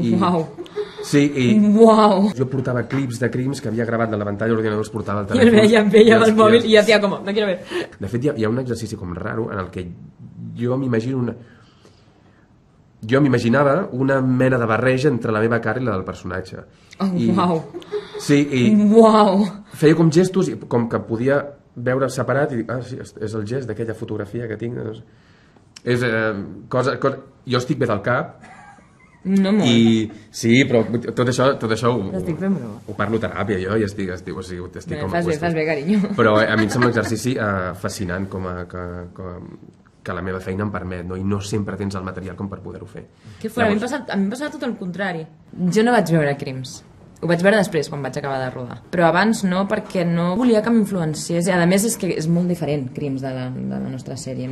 I, Uau. Sí, i Uau. jo portava clips de crims que havia gravat de la pantalla l'ordinador, els portava al telèfon. I el veia amb ella el mòbil i ja tia com, no quiero ver. De fet, hi ha, hi ha un exercici com raro en el que jo m'imagino una... Jo m'imaginava una mena de barreja entre la meva cara i la del personatge. Oh, I, Uau. Sí, i... Uau. Feia com gestos, i com que podia veure separat i dir, ah, sí, és el gest d'aquella fotografia que tinc. Doncs, és, eh, cosa, cosa... Jo estic bé del cap, no molt. I, sí, però tot això, tot això ho, L'estic fent broma. ho parlo teràpia, jo, i estic, estic, o sigui, estic bé, com... Fas bé, fas bé, carinyo. Però eh, a mi em sembla un exercici uh, fascinant com a, que, com, que la meva feina em permet, no? I no sempre tens el material com per poder-ho fer. Que fora, Llavors... a, mi passat, a mi em passava tot el contrari. Jo no vaig veure crims. Ho vaig veure després, quan vaig acabar de rodar. Però abans no, perquè no volia que m'influenciés. I a més és que és molt diferent, Crims, de la, de la nostra sèrie.